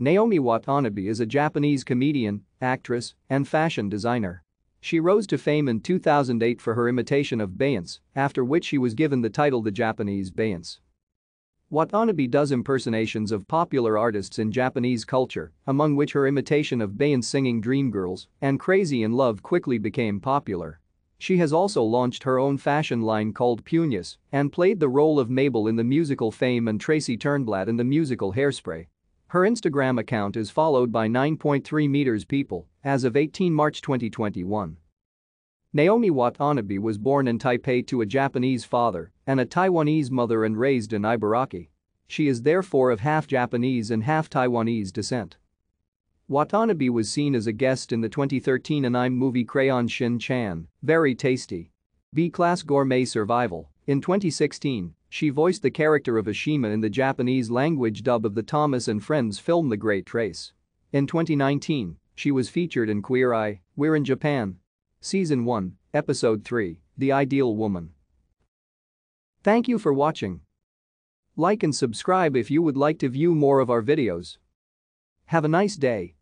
Naomi Watanabe is a Japanese comedian, actress, and fashion designer. She rose to fame in 2008 for her imitation of Beyonce, after which she was given the title the Japanese Beyonce. Watanabe does impersonations of popular artists in Japanese culture, among which her imitation of Beyoncé singing Dreamgirls and Crazy in Love quickly became popular. She has also launched her own fashion line called Punius and played the role of Mabel in the musical Fame and Tracy Turnblad in the musical Hairspray. Her Instagram account is followed by 9.3 meters people as of 18 March 2021. Naomi Watanabe was born in Taipei to a Japanese father and a Taiwanese mother and raised in Ibaraki. She is therefore of half Japanese and half Taiwanese descent. Watanabe was seen as a guest in the 2013 anime movie Crayon Shin-chan, very tasty. B-class gourmet survival in 2016 she voiced the character of Ashima in the Japanese language dub of the Thomas and Friends film The Great Race. In 2019, she was featured in Queer Eye, We're in Japan. Season 1, Episode 3, The Ideal Woman. Thank you for watching. Like and subscribe if you would like to view more of our videos. Have a nice day.